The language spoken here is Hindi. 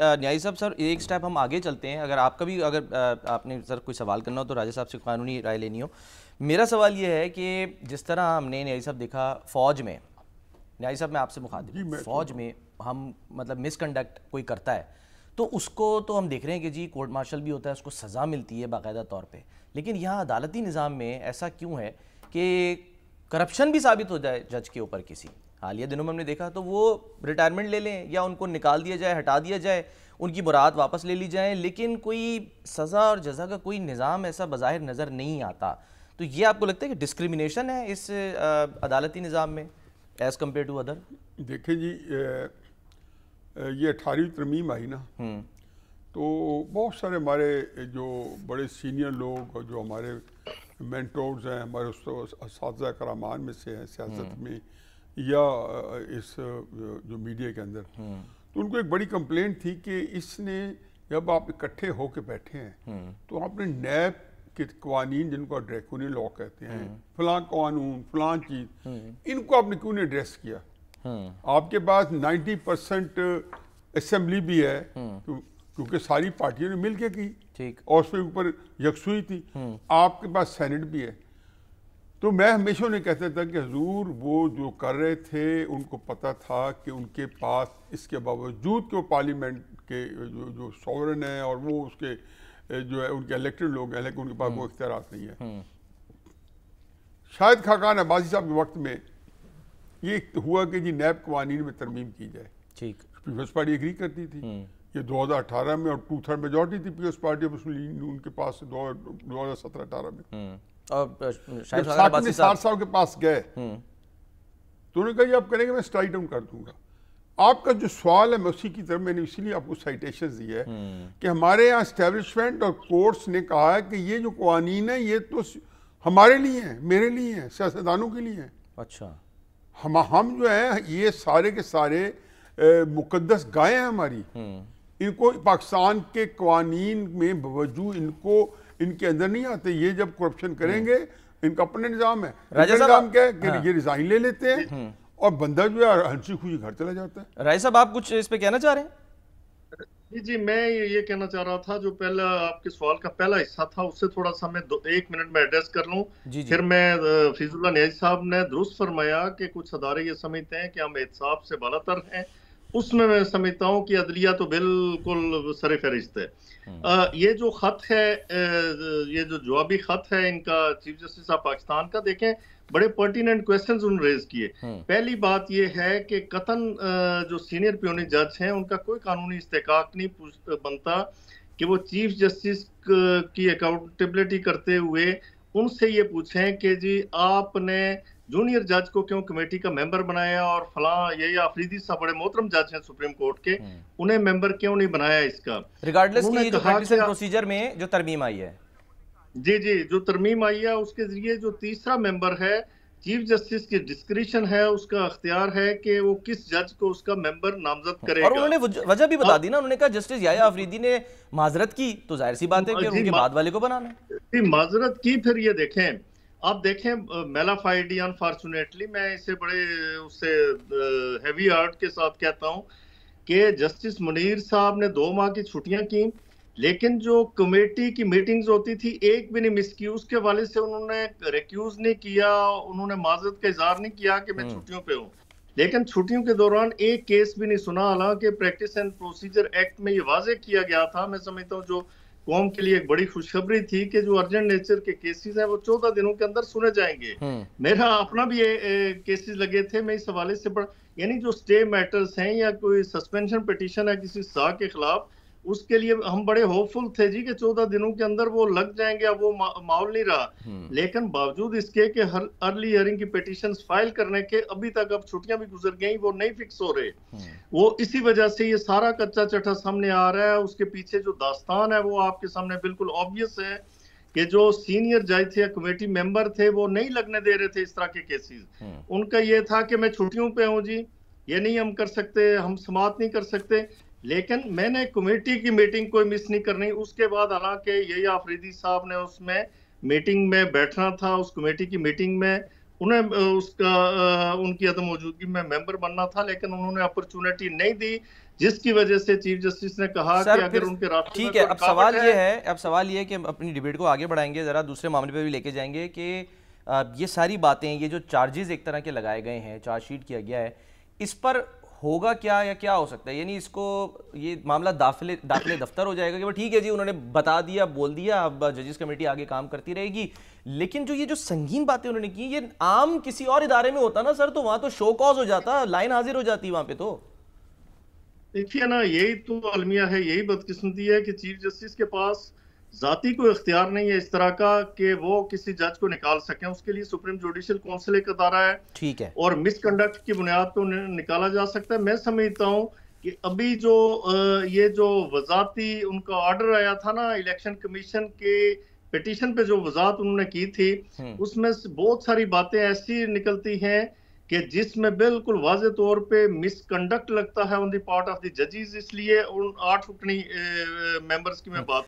न्यायी साहब सर एक स्टेप हम आगे चलते हैं अगर आपका भी अगर आपने सर कोई सवाल करना हो तो राजा साहब से कानूनी राय लेनी हो मेरा सवाल यह है कि जिस तरह हमने न्यायी साहब देखा फौज में न्यायी साहब मैं आपसे मुखातिब फौज में हम मतलब मिसकंडक्ट कोई करता है तो उसको तो हम देख रहे हैं कि जी कोर्ट मार्शल भी होता है उसको सज़ा मिलती है बाकायदा तौर पर लेकिन यहाँ अदालती निज़ाम में ऐसा क्यों है कि करप्शन भी साबित हो जाए जज के ऊपर किसी हालिया दिनों में हमने देखा तो वो रिटायरमेंट ले लें या उनको निकाल दिया जाए हटा दिया जाए उनकी बुरात वापस ले ली जाए लेकिन कोई सज़ा और जजा का कोई निज़ाम ऐसा बाहिर नज़र नहीं आता तो ये आपको लगता है कि डिस्क्रिमिनेशन है इस अदालती निज़ाम में एज़ कम्पेयर टू अदर देखिए जी ये अठारहवीं तरमीम आई ना हम्म। तो बहुत सारे हमारे जो बड़े सीनियर लोग और जो हमारे मैंटोर्स हैं हमारे उस करामान में से हैं सियासत हम्म। में या इस जो मीडिया के अंदर हम्म। तो उनको एक बड़ी कंप्लेंट थी कि इसने जब आप इकट्ठे होके बैठे हैं हम्म। तो आपने नैब के कवानीन जिनको ड्रैकोनी लॉ कहते हैं फलां कानून फलां चीज इनको आपने क्यों नहीं एड्रेस किया आपके पास 90 परसेंट असम्बली भी है तो क्योंकि सारी पार्टियों ने मिलकर की ठीक और उसके ऊपर यकसुई थी हम्म। आपके पास सेनेट भी है तो मैं हमेशा उन्हें कहता था कि हजूर वो जो कर रहे थे उनको पता था कि उनके पास इसके बावजूद के वो पार्लियामेंट के जो जो सॉवरन है और वो उसके जो है उनके इलेक्टेड लोग हैं लेकिन उनके पास हम्म। वो इख्तियार नहीं है हम्म। शायद खाकान अब्बासी साहब के वक्त में ये हुआ कि जी नैब कवानीन में तरमीम की जाए ठीक पीपल्स पार्टी एग्री करती थी ये 2018 में और टू थर्ड मेजोरिटी थी पीपल्स पार्टी ऑफ नून के पास दो हजार सत्रह अठारह में हम्म। सात साल के पास गए हम्म। तो उन्होंने कहा आप करेंगे मैं स्ट्राइक डाउन कर दूंगा आपका जो सवाल है मैं उसी की तरफ मैंने इसीलिए आपको साइटेशन दी है कि हमारे यहाँ इस्टेब्लिशमेंट और कोर्ट्स ने कहा है कि ये जो कवानीन है ये तो हमारे लिए हैं मेरे लिए हैं सियासतदानों के लिए हैं अच्छा हम हम जो है ये सारे के सारे ए, मुकदस गायें हैं हमारी हम्म। इनको पाकिस्तान के कवानीन में बावजूद इनको इनके अंदर नहीं आते ये जब करप्शन करेंगे इनका अपने निज़ाम है राजा साहब क्या है कि हाँ। ये रिज़ाइन ले लेते हैं हम्म। और बंदा जो है हंसी खुशी घर चला जाता है राय साहब आप कुछ इस पर कहना चाह रहे हैं जी जी मैं ये ये कहना चाह रहा था जो पहला आपके सवाल का पहला हिस्सा था उससे थोड़ा सा मैं एक मिनट में एड्रेस कर लूँ फिर मैं फिजुल्ला न्याजी साहब ने दुरुस्त फरमाया कि कुछ अदारे ये समझते हैं कि हम एहसाब से बलातर हैं उसमें मैं समझता हूँ कि अदलिया तो बिल्कुल सर फहरिस्त है हम्म। ये जो ख़त है ये जो जवाबी ख़त है इनका चीफ जस्टिस ऑफ पाकिस्तान का देखें बड़े पर्टिनेंट क्वेश्चन उन्होंने रेज किए हम्म। पहली बात यह है कि कतन जो सीनियर प्योनी जज हैं उनका कोई कानूनी इस्तेकाक नहीं बनता कि वो चीफ जस्टिस की अकाउंटेबिलिटी करते हुए उनसे ये पूछें कि जी आपने जूनियर जज को क्यों कमेटी का मेंबर बनाया और फला ये आफरीदी साहब बड़े मोहतरम जज हैं सुप्रीम कोर्ट के हम्म। उन्हें मेंबर क्यों नहीं बनाया इसका रिगार्डलेस की जो प्रोसीजर में जो तरमीम आई है जी जी जो तरमीम आई है उसके जरिए जो तीसरा मेंबर है चीफ जस्टिस की डिस्क्रिप्शन है उसका अख्तियार है कि वो किस जज को उसका मेंबर नामजद करेगा और उन्होंने वजह भी बता दी ना उन्होंने कहा जस्टिस याया अफरीदी ने माजरत की तो जाहिर सी बात है कि उनके बाद वाले को बनाना माजरत की फिर ये देखें आप देखें मेलाफाइडी अनफॉर्चुनेटली मैं इसे बड़े उससे हैवी आर्ट के साथ कहता हूं कि जस्टिस मुनीर साहब ने दो माह की छुट्टियां की लेकिन जो कमेटी की मीटिंग्स होती थी एक भी नहीं मिसक्यूज के वाले से उन्होंने रिक्यूज नहीं किया उन्होंने माजत का इजहार नहीं किया कि मैं हम्म। छुट्टियों पे हूँ लेकिन छुट्टियों के दौरान एक केस भी नहीं सुना हालांकि प्रैक्टिस एंड प्रोसीजर एक्ट में ये वाजे किया गया था मैं समझता हूँ जो कौम के लिए एक बड़ी खुशखबरी थी कि जो अर्जेंट नेचर के केसेस हैं वो चौदह दिनों के अंदर सुने जाएंगे हम्म। मेरा अपना भी ये केसेस लगे थे मैं इस हवाले से बड़ा यानी जो स्टे मैटर्स हैं या कोई सस्पेंशन पिटिशन है किसी शाह के खिलाफ उसके लिए हम बड़े होपफुल थे जी कि चौदह दिनों के अंदर वो लग जाएंगे अब वो माहौल नहीं रहा हम्म। लेकिन बावजूद इसके कि हर अर्ली हयरिंग की पिटिशन फाइल करने के अभी तक अब छुट्टियां भी गुजर गई वो नहीं फिक्स हो रहे हम्म। वो इसी वजह से ये सारा कच्चा चटा सामने आ रहा है उसके पीछे जो दास्तान है वो आपके सामने बिल्कुल ऑब्वियस है कि जो सीनियर जज थे कमेटी मेंबर थे वो नहीं लगने दे रहे थे इस तरह के केसेस हम्म। उनका ये था कि मैं छुट्टियों पे हूँ जी ये नहीं हम कर सकते हम समाप्त नहीं कर सकते लेकिन मैंने कमेटी की मीटिंग कोई मिस नहीं करनी उसके बाद हालांकि यही आफरीदी साहब ने उसमें मीटिंग में बैठना था उस कमेटी की मीटिंग में उन्हें उसका उनकी अदम मौजूदगी में मेंबर बनना था लेकिन उन्होंने अपॉर्चुनिटी नहीं दी जिसकी वजह से चीफ जस्टिस ने कहा कि अगर उनके ठीक है अब सवाल ये है अब सवाल ये है कि अपनी डिबेट को आगे बढ़ाएंगे ज़रा दूसरे मामले पर भी लेके जाएंगे कि ये सारी बातें ये जो चार्जेस एक तरह के लगाए गए हैं चार्जशीट किया गया है इस पर होगा क्या या क्या हो सकता है यानी इसको ये मामला दाखिले दाखिले दफ्तर हो जाएगा कि ठीक है जी उन्होंने बता दिया बोल दिया अब जजेस कमेटी आगे काम करती रहेगी लेकिन जो ये जो संगीन बातें उन्होंने की ये आम किसी और इदारे में होता ना सर तो वहां तो शो कॉज हो जाता लाइन हाजिर हो जाती वहां पे तो देखिए ना यही तो अलमिया है यही बदकिस्मती है कि चीफ जस्टिस के पास जाती कोई इख्तियार नहीं है इस तरह का कि वो किसी जज को निकाल सके उसके लिए सुप्रीम जुडिशियल काउंसिल एक अदारा है ठीक है और मिसकंडक्ट की बुनियाद पर तो उन्हें निकाला जा सकता है मैं समझता हूँ कि अभी जो ये जो वजाती उनका ऑर्डर आया था ना इलेक्शन कमीशन के पिटिशन पे जो वजात उन्होंने की थी हम्म। उसमें बहुत सारी बातें ऐसी निकलती हैं कि जिसमें बिल्कुल वाज तौर पे मिसकंडक्ट लगता है on the part of the जजेज इसलिए उन आठ रुकनी मेंबर्स की मैं बात